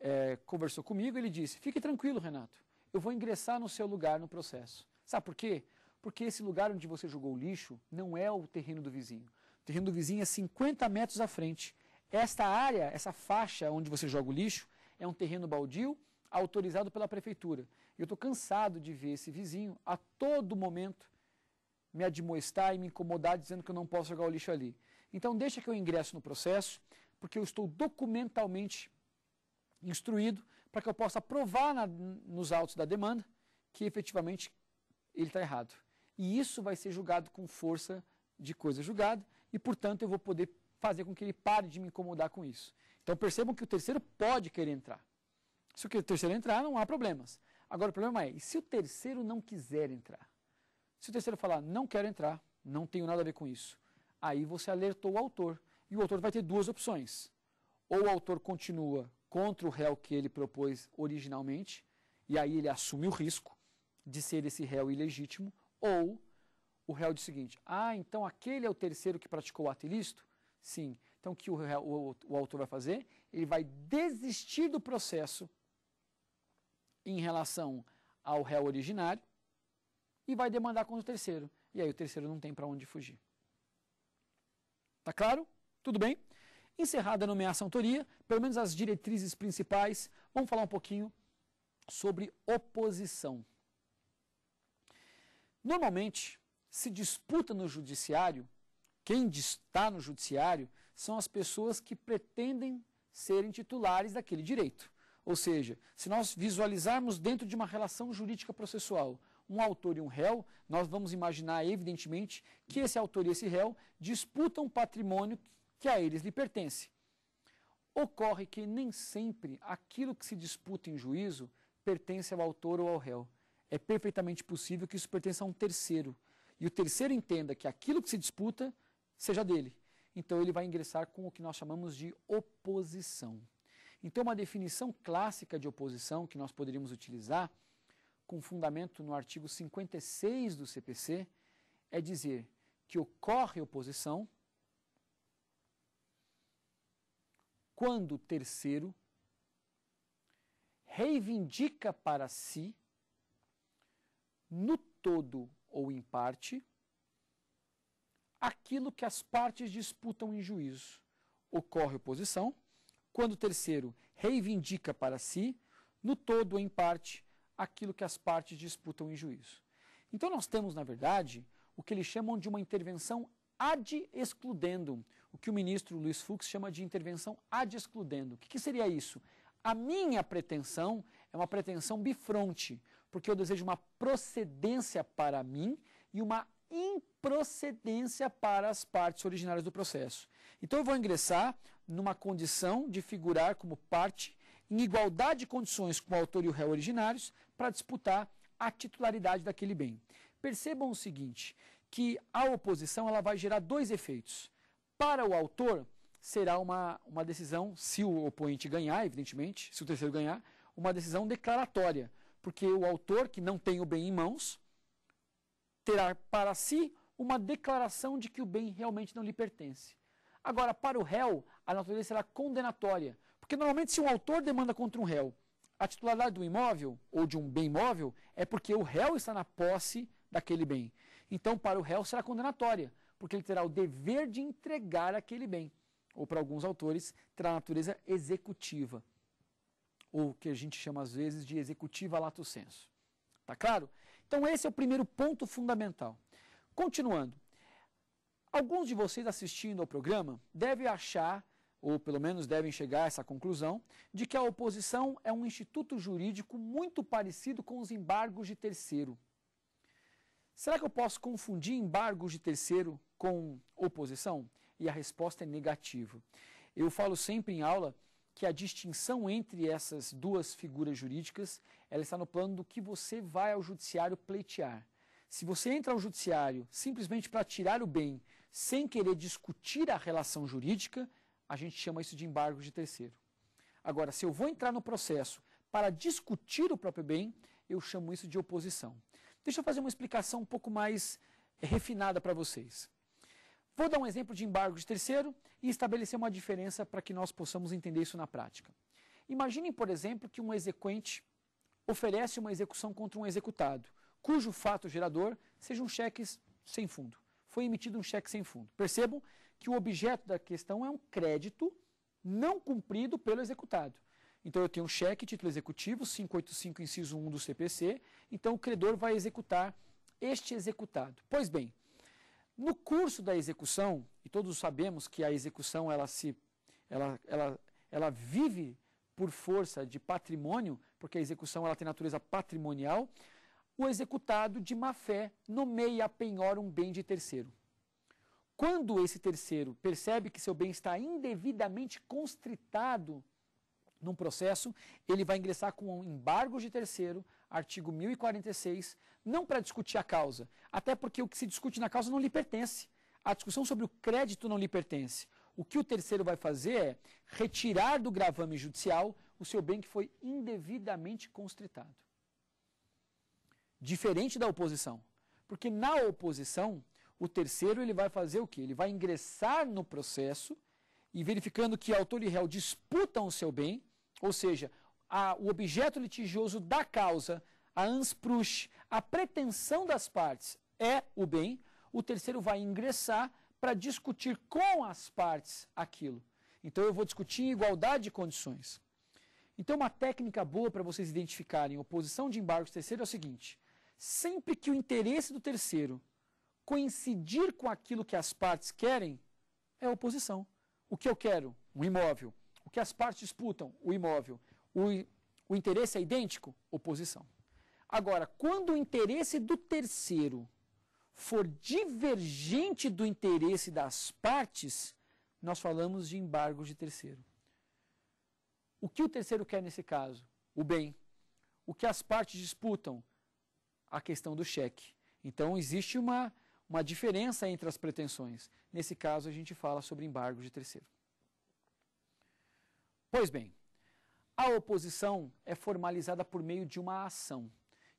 é, conversou comigo, ele disse: Fique tranquilo, Renato, eu vou ingressar no seu lugar no processo. Sabe por quê? Porque esse lugar onde você jogou o lixo não é o terreno do vizinho. O terreno do vizinho é 50 metros à frente. Esta área, essa faixa onde você joga o lixo, é um terreno baldio autorizado pela prefeitura. Eu estou cansado de ver esse vizinho a todo momento me admoestar e me incomodar dizendo que eu não posso jogar o lixo ali. Então deixa que eu ingresso no processo, porque eu estou documentalmente instruído para que eu possa provar na, nos autos da demanda que efetivamente ele está errado. E isso vai ser julgado com força de coisa julgada e, portanto, eu vou poder fazer com que ele pare de me incomodar com isso. Então percebam que o terceiro pode querer entrar. Se o terceiro entrar, não há problemas. Agora o problema é, e se o terceiro não quiser entrar? Se o terceiro falar, não quero entrar, não tenho nada a ver com isso, aí você alertou o autor. E o autor vai ter duas opções. Ou o autor continua contra o réu que ele propôs originalmente, e aí ele assume o risco de ser esse réu ilegítimo, ou o réu diz o seguinte: ah, então aquele é o terceiro que praticou o ato ilícito? Sim. Então o que o, réu, o, o autor vai fazer? Ele vai desistir do processo em relação ao réu originário e vai demandar contra o terceiro. E aí o terceiro não tem para onde fugir. Tá claro? Tudo bem? Encerrada a nomeação autoria, pelo menos as diretrizes principais, vamos falar um pouquinho sobre oposição. Normalmente, se disputa no judiciário, quem está no judiciário são as pessoas que pretendem serem titulares daquele direito. Ou seja, se nós visualizarmos dentro de uma relação jurídica processual um autor e um réu, nós vamos imaginar, evidentemente, que esse autor e esse réu disputam patrimônio que a eles lhe pertence. Ocorre que nem sempre aquilo que se disputa em juízo pertence ao autor ou ao réu. É perfeitamente possível que isso pertença a um terceiro. E o terceiro entenda que aquilo que se disputa seja dele. Então ele vai ingressar com o que nós chamamos de oposição. Então, uma definição clássica de oposição que nós poderíamos utilizar com fundamento no artigo 56 do CPC, é dizer que ocorre oposição quando o terceiro reivindica para si, no todo ou em parte, aquilo que as partes disputam em juízo. Ocorre oposição quando o terceiro reivindica para si, no todo ou em parte, aquilo que as partes disputam em juízo. Então nós temos, na verdade, o que eles chamam de uma intervenção ad excludendo, o que o ministro Luiz Fux chama de intervenção ad excludendo. O que, que seria isso? A minha pretensão é uma pretensão bifronte, porque eu desejo uma procedência para mim e uma improcedência para as partes originárias do processo. Então eu vou ingressar numa condição de figurar como parte em igualdade de condições com o autor e o réu originários para disputar a titularidade daquele bem. Percebam o seguinte, que a oposição ela vai gerar dois efeitos. Para o autor, será uma, uma decisão, se o oponente ganhar, evidentemente, se o terceiro ganhar, uma decisão declaratória, porque o autor, que não tem o bem em mãos, terá para si uma declaração de que o bem realmente não lhe pertence. Agora, para o réu, a natureza será condenatória, porque normalmente se um autor demanda contra um réu a titularidade do imóvel ou de um bem imóvel é porque o réu está na posse daquele bem. Então, para o réu será condenatória, porque ele terá o dever de entregar aquele bem. Ou, para alguns autores, terá natureza executiva, ou que a gente chama às vezes de executiva lato senso. Tá claro? Então, esse é o primeiro ponto fundamental. Continuando, alguns de vocês assistindo ao programa devem achar ou pelo menos devem chegar a essa conclusão, de que a oposição é um instituto jurídico muito parecido com os embargos de terceiro. Será que eu posso confundir embargos de terceiro com oposição? E a resposta é negativa. Eu falo sempre em aula que a distinção entre essas duas figuras jurídicas, ela está no plano do que você vai ao judiciário pleitear. Se você entra ao judiciário simplesmente para tirar o bem, sem querer discutir a relação jurídica, a gente chama isso de embargo de terceiro. Agora, se eu vou entrar no processo para discutir o próprio bem, eu chamo isso de oposição. Deixa eu fazer uma explicação um pouco mais eh, refinada para vocês. Vou dar um exemplo de embargo de terceiro e estabelecer uma diferença para que nós possamos entender isso na prática. Imaginem, por exemplo, que um exequente oferece uma execução contra um executado, cujo fato gerador seja um cheque sem fundo. Foi emitido um cheque sem fundo. Percebam que o objeto da questão é um crédito não cumprido pelo executado. Então eu tenho um cheque, título executivo, 585, inciso 1 do CPC, então o credor vai executar este executado. Pois bem, no curso da execução, e todos sabemos que a execução ela se ela, ela, ela vive por força de patrimônio, porque a execução ela tem natureza patrimonial, o executado de má fé nomeia a penhora um bem de terceiro. Quando esse terceiro percebe que seu bem está indevidamente constritado num processo, ele vai ingressar com um embargo de terceiro, artigo 1046, não para discutir a causa, até porque o que se discute na causa não lhe pertence. A discussão sobre o crédito não lhe pertence. O que o terceiro vai fazer é retirar do gravame judicial o seu bem que foi indevidamente constritado. Diferente da oposição. Porque na oposição, o terceiro, ele vai fazer o quê? Ele vai ingressar no processo e verificando que autor e réu disputam o seu bem, ou seja, a, o objeto litigioso da causa, a ansprus, a pretensão das partes é o bem, o terceiro vai ingressar para discutir com as partes aquilo. Então eu vou discutir em igualdade de condições. Então uma técnica boa para vocês identificarem oposição de embargos terceiro é o seguinte: sempre que o interesse do terceiro coincidir com aquilo que as partes querem é a oposição. O que eu quero? Um imóvel. O que as partes disputam? O imóvel. O, o interesse é idêntico? Oposição. Agora, quando o interesse do terceiro for divergente do interesse das partes, nós falamos de embargo de terceiro. O que o terceiro quer nesse caso? O bem. O que as partes disputam? A questão do cheque. Então, existe uma uma diferença entre as pretensões. Nesse caso, a gente fala sobre embargo de terceiro. Pois bem, a oposição é formalizada por meio de uma ação.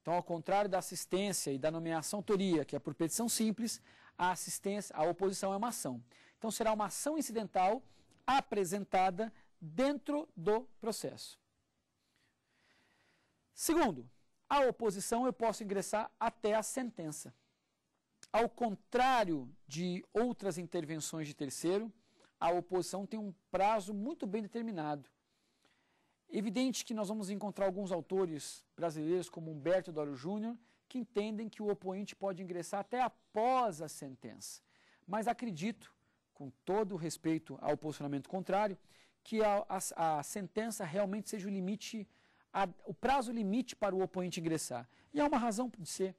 Então, ao contrário da assistência e da nomeação autoria, que é por petição simples, a assistência, a oposição é uma ação. Então, será uma ação incidental apresentada dentro do processo. Segundo, a oposição eu posso ingressar até a sentença. Ao contrário de outras intervenções de terceiro, a oposição tem um prazo muito bem determinado. Evidente que nós vamos encontrar alguns autores brasileiros, como Humberto Dório Júnior, que entendem que o oponente pode ingressar até após a sentença. Mas acredito, com todo o respeito ao posicionamento contrário, que a, a, a sentença realmente seja o limite, a, o prazo limite para o oponente ingressar. E há uma razão de ser.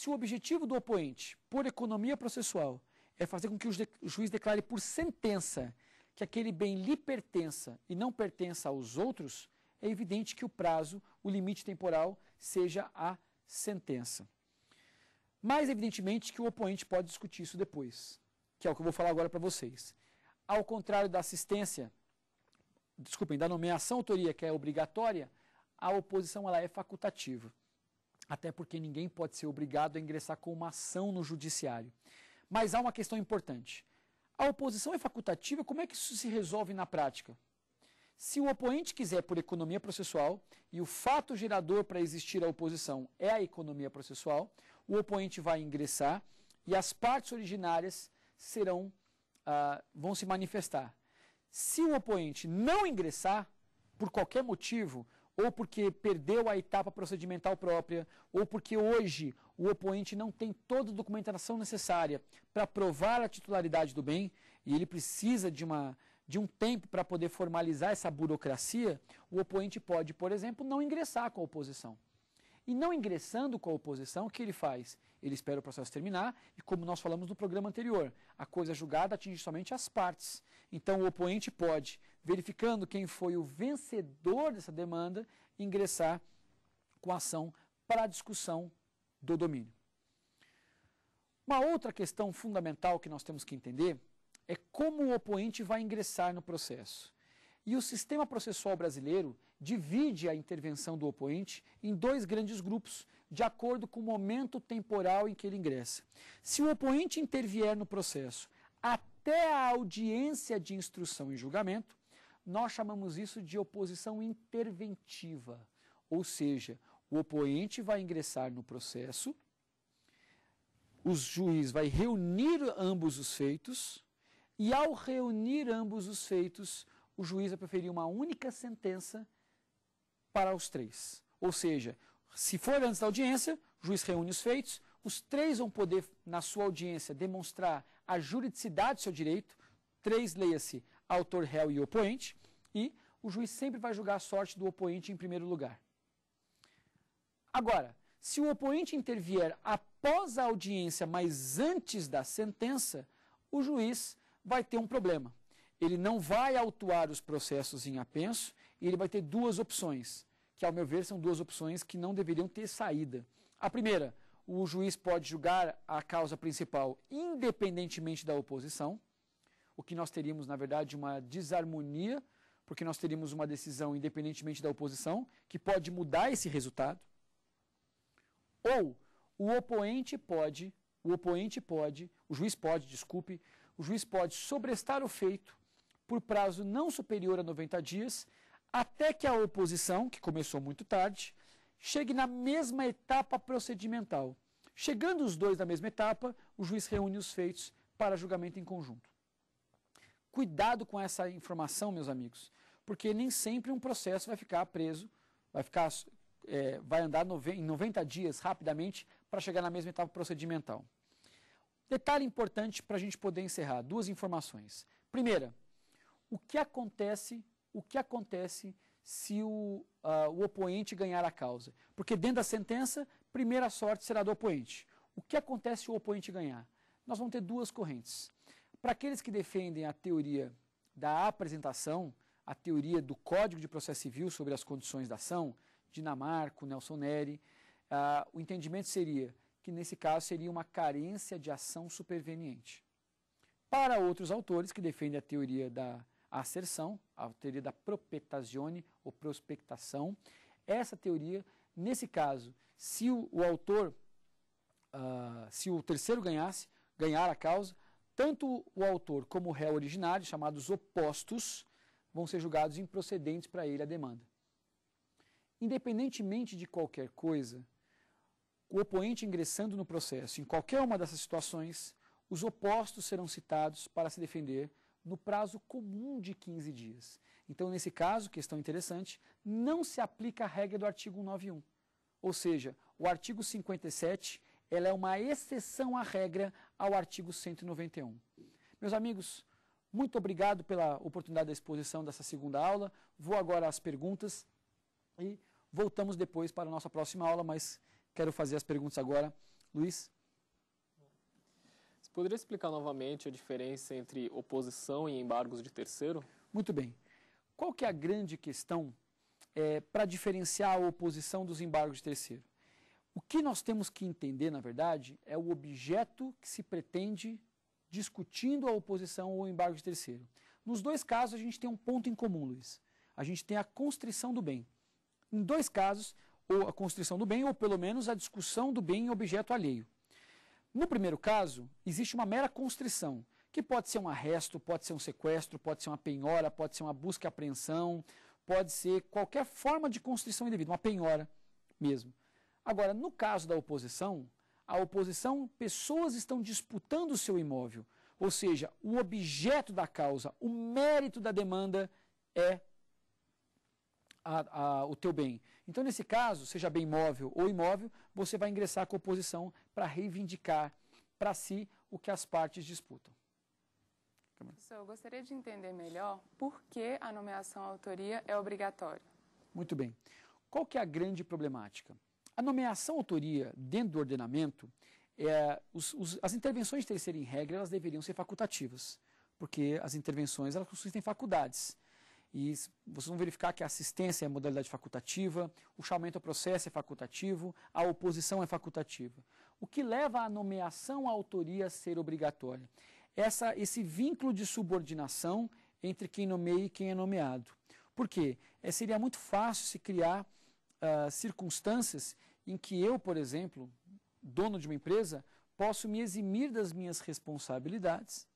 Se o objetivo do oponente, por economia processual, é fazer com que o juiz declare por sentença que aquele bem lhe pertença e não pertença aos outros, é evidente que o prazo, o limite temporal, seja a sentença. Mas, evidentemente, que o oponente pode discutir isso depois, que é o que eu vou falar agora para vocês. Ao contrário da assistência, desculpem, da nomeação autoria, que é obrigatória, a oposição ela é facultativa até porque ninguém pode ser obrigado a ingressar com uma ação no judiciário. Mas há uma questão importante. A oposição é facultativa, como é que isso se resolve na prática? Se o oponente quiser por economia processual e o fato gerador para existir a oposição é a economia processual, o oponente vai ingressar e as partes originárias serão ah, vão se manifestar. Se o oponente não ingressar, por qualquer motivo, ou porque perdeu a etapa procedimental própria, ou porque hoje o oponente não tem toda a documentação necessária para provar a titularidade do bem e ele precisa de, uma, de um tempo para poder formalizar essa burocracia, o oponente pode, por exemplo, não ingressar com a oposição. E não ingressando com a oposição, o que ele faz? ele espera o processo terminar e, como nós falamos no programa anterior, a coisa julgada atinge somente as partes. Então, o oponente pode, verificando quem foi o vencedor dessa demanda, ingressar com a ação para a discussão do domínio. Uma outra questão fundamental que nós temos que entender é como o oponente vai ingressar no processo. E o sistema processual brasileiro divide a intervenção do oponente em dois grandes grupos de acordo com o momento temporal em que ele ingressa. Se o oponente intervier no processo até a audiência de instrução e julgamento, nós chamamos isso de oposição interventiva, ou seja, o oponente vai ingressar no processo, o juiz vai reunir ambos os feitos, e ao reunir ambos os feitos, o juiz vai preferir uma única sentença para os três. Ou seja, se for antes da audiência, o juiz reúne os feitos, os três vão poder, na sua audiência, demonstrar a juridicidade do seu direito, três leia-se autor, réu e oponente, e o juiz sempre vai julgar a sorte do oponente em primeiro lugar. Agora, se o oponente intervier após a audiência, mas antes da sentença, o juiz vai ter um problema. Ele não vai autuar os processos em apenso e ele vai ter duas opções que, ao meu ver, são duas opções que não deveriam ter saída. A primeira, o juiz pode julgar a causa principal independentemente da oposição, o que nós teríamos, na verdade, uma desarmonia, porque nós teríamos uma decisão independentemente da oposição, que pode mudar esse resultado. Ou o oponente pode, o oponente pode, o juiz pode, desculpe, o juiz pode sobrestar o feito por prazo não superior a 90 dias até que a oposição, que começou muito tarde, chegue na mesma etapa procedimental. Chegando os dois na mesma etapa, o juiz reúne os feitos para julgamento em conjunto. Cuidado com essa informação, meus amigos, porque nem sempre um processo vai ficar preso, vai ficar é, vai andar em 90 dias rapidamente para chegar na mesma etapa procedimental. Detalhe importante para a gente poder encerrar: duas informações. Primeira, o que acontece o que acontece se o, uh, o oponente ganhar a causa. Porque dentro da sentença, primeira sorte será do oponente. O que acontece se o oponente ganhar? Nós vamos ter duas correntes. Para aqueles que defendem a teoria da apresentação, a teoria do Código de Processo Civil sobre as condições da ação, Dinamarco, Nelson Neri, uh, o entendimento seria que nesse caso seria uma carência de ação superveniente. Para outros autores que defendem a teoria da a asserção, a teoria da propetazione ou prospectação. Essa teoria, nesse caso, se o, o autor, uh, se o terceiro ganhasse, ganhar a causa, tanto o autor como o réu originário, chamados opostos, vão ser julgados improcedentes para ele a demanda. Independentemente de qualquer coisa, o oponente ingressando no processo em qualquer uma dessas situações, os opostos serão citados para se defender no prazo comum de 15 dias. Então, nesse caso, questão interessante, não se aplica a regra do artigo 191. Ou seja, o artigo 57 ela é uma exceção à regra ao artigo 191. Meus amigos, muito obrigado pela oportunidade da exposição dessa segunda aula. Vou agora às perguntas e voltamos depois para a nossa próxima aula, mas quero fazer as perguntas agora. Luiz? Poderia explicar novamente a diferença entre oposição e embargos de terceiro? Muito bem. Qual que é a grande questão é, para diferenciar a oposição dos embargos de terceiro? O que nós temos que entender, na verdade, é o objeto que se pretende discutindo a oposição ou o embargo de terceiro. Nos dois casos, a gente tem um ponto em comum, Luiz. A gente tem a constrição do bem. Em dois casos, ou a constrição do bem, ou pelo menos a discussão do bem em objeto alheio. No primeiro caso, existe uma mera constrição, que pode ser um arresto, pode ser um sequestro, pode ser uma penhora, pode ser uma busca e apreensão, pode ser qualquer forma de constrição indevida, uma penhora mesmo. Agora, no caso da oposição, a oposição, pessoas estão disputando o seu imóvel, ou seja, o objeto da causa, o mérito da demanda é a, a, o teu bem. Então, nesse caso, seja bem móvel ou imóvel, você vai ingressar com oposição para reivindicar para si o que as partes disputam. Professor, eu gostaria de entender melhor por que a nomeação à autoria é obrigatória. Muito bem. Qual que é a grande problemática? A nomeação à autoria dentro do ordenamento, é, os, os, as intervenções de terceira em regra, elas deveriam ser facultativas, porque as intervenções elas consistem em faculdades. E vocês vão verificar que a assistência é modalidade facultativa, o chamamento ao processo é facultativo, a oposição é facultativa. O que leva à nomeação à autoria a ser obrigatória? Essa, esse vínculo de subordinação entre quem nomeia e quem é nomeado. Por quê? É, seria muito fácil se criar uh, circunstâncias em que eu, por exemplo, dono de uma empresa, posso me eximir das minhas responsabilidades,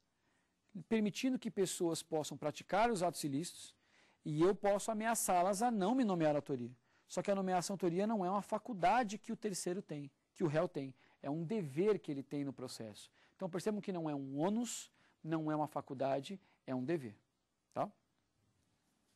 permitindo que pessoas possam praticar os atos ilícitos, e eu posso ameaçá-las a não me nomear autoria. Só que a nomeação autoria não é uma faculdade que o terceiro tem, que o réu tem. É um dever que ele tem no processo. Então percebam que não é um ônus, não é uma faculdade, é um dever. Tá?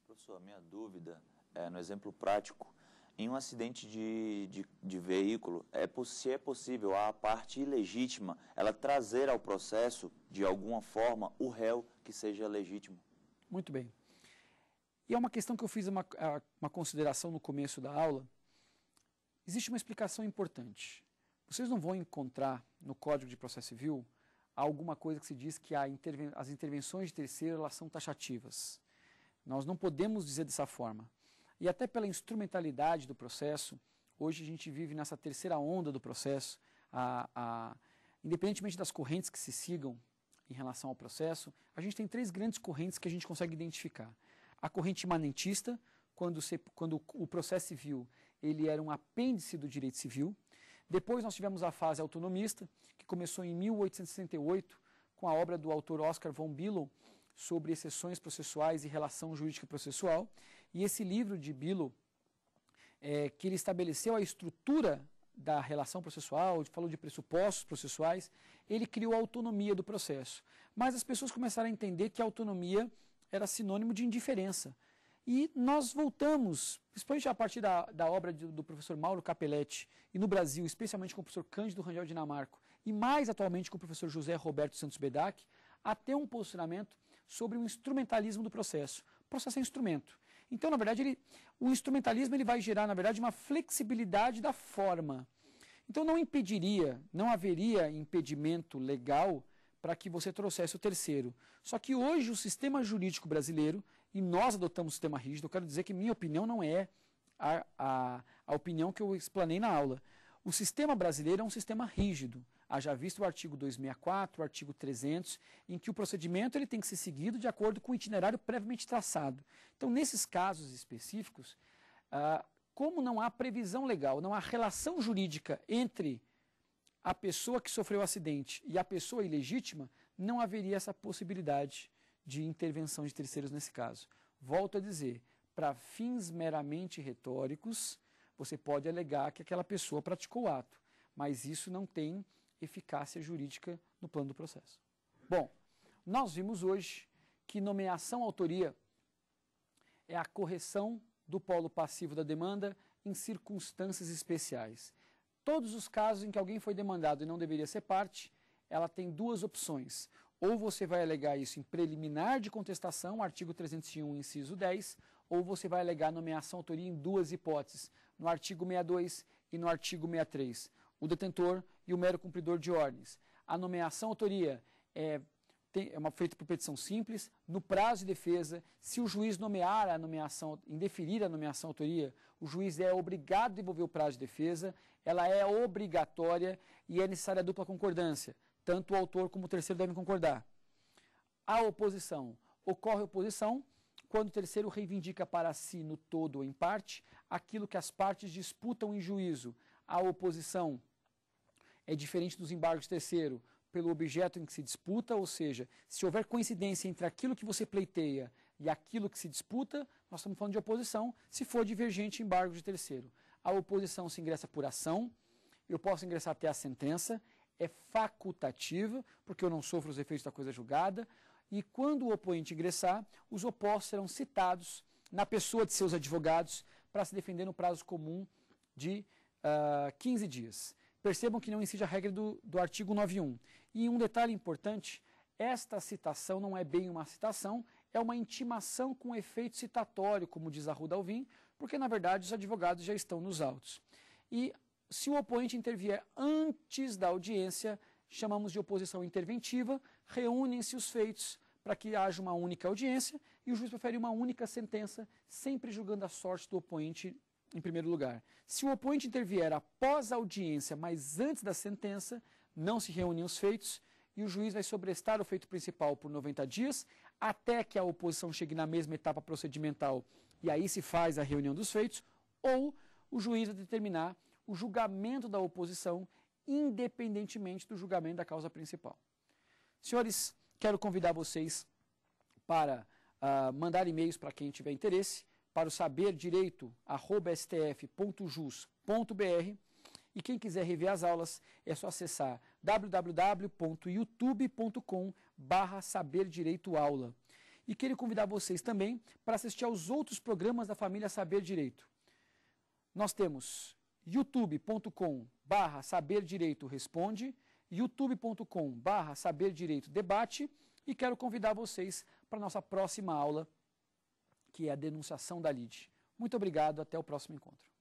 Professor, minha dúvida é no exemplo prático. Em um acidente de, de, de veículo, é, se é possível a parte ilegítima ela trazer ao processo, de alguma forma, o réu que seja legítimo? Muito bem. E é uma questão que eu fiz uma, uma consideração no começo da aula. Existe uma explicação importante. Vocês não vão encontrar no Código de Processo Civil alguma coisa que se diz que interven as intervenções de terceiro elas são taxativas. Nós não podemos dizer dessa forma. E até pela instrumentalidade do processo, hoje a gente vive nessa terceira onda do processo, a, a, independentemente das correntes que se sigam em relação ao processo, a gente tem três grandes correntes que a gente consegue identificar. A corrente imanentista, quando, se, quando o processo civil ele era um apêndice do direito civil. Depois nós tivemos a fase autonomista, que começou em 1868, com a obra do autor Oscar von Billow sobre exceções processuais e relação jurídica processual. E esse livro de Billow, é, que ele estabeleceu a estrutura da relação processual, falou de pressupostos processuais, ele criou a autonomia do processo. Mas as pessoas começaram a entender que a autonomia era sinônimo de indiferença. E nós voltamos, principalmente a partir da, da obra do, do, professor Mauro Capelletti, e no Brasil, especialmente com o professor Cândido Rangel Dinamarco, e mais atualmente com o professor José Roberto Santos Bedac, a ter um posicionamento sobre o instrumentalismo do processo. O processo é instrumento. Então, na verdade, ele, o instrumentalismo ele vai gerar, na verdade, uma flexibilidade da forma. Então, não impediria, não haveria impedimento legal para que você trouxesse o terceiro. Só que hoje o sistema jurídico brasileiro, e nós adotamos o sistema rígido, eu quero dizer que minha opinião não é a, a, a opinião que eu explanei na aula. O sistema brasileiro é um sistema rígido. Haja visto o artigo 264, o artigo 300, em que o procedimento ele tem que ser seguido de acordo com o itinerário previamente traçado. Então, nesses casos específicos, ah, como não há previsão legal, não há relação jurídica entre a pessoa que sofreu o acidente e a pessoa ilegítima, não haveria essa possibilidade de intervenção de terceiros nesse caso. Volto a dizer, para fins meramente retóricos, você pode alegar que aquela pessoa praticou o ato, mas isso não tem eficácia jurídica no plano do processo. Bom, nós vimos hoje que nomeação autoria é a correção do polo passivo da demanda em circunstâncias especiais. Todos os casos em que alguém foi demandado e não deveria ser parte, ela tem duas opções. Ou você vai alegar isso em preliminar de contestação, artigo 301, inciso 10, ou você vai alegar nomeação autoria em duas hipóteses, no artigo 62 e no artigo 63, o detentor e o mero cumpridor de ordens. A nomeação autoria é tem, é uma feita por petição simples, no prazo de defesa, se o juiz nomear a nomeação, indeferir a nomeação autoria, o juiz é obrigado a devolver o prazo de defesa, ela é obrigatória e é necessária a dupla concordância, tanto o autor como o terceiro devem concordar. A oposição. Ocorre oposição quando o terceiro reivindica para si, no todo ou em parte, aquilo que as partes disputam em juízo. A oposição é diferente dos embargos terceiro pelo objeto em que se disputa, ou seja, se houver coincidência entre aquilo que você pleiteia e aquilo que se disputa, nós estamos falando de oposição, se for divergente, embargo de terceiro. A oposição se ingressa por ação, eu posso ingressar até a sentença, é facultativa, porque eu não sofro os efeitos da coisa julgada, e quando o oponente ingressar, os opostos serão citados na pessoa de seus advogados para se defender no prazo comum de uh, ah, 15 dias. Percebam que não incide a regra do, do artigo 91. E um detalhe importante, esta citação não é bem uma citação, é uma intimação com efeito citatório, como diz Ruda Alvim, porque na verdade os advogados já estão nos autos. E se o oponente intervier antes da audiência, chamamos de oposição interventiva, reúnem-se os feitos para que haja uma única audiência e o juiz prefere uma única sentença, sempre julgando a sorte do oponente em primeiro lugar. Se o oponente intervier após a audiência, mas antes da sentença, não se reúnem os feitos e o juiz vai sobrestar o feito principal por 90 dias, até que a oposição chegue na mesma etapa procedimental e aí se faz a reunião dos feitos, ou o juiz vai determinar o julgamento da oposição independentemente do julgamento da causa principal. Senhores, quero convidar vocês para uh, mandar e-mails para quem tiver interesse, para o saberdireito.stf.jus.br e quem quiser rever as aulas, é só acessar www.youtube.com barra Saber Direito Aula. E queria convidar vocês também para assistir aos outros programas da família Saber Direito. Nós temos youtube.com barra Saber Direito Responde, youtube.com barra Saber Direito Debate e quero convidar vocês para a nossa próxima aula, que é a denunciação da LIDE. Muito obrigado, até o próximo encontro.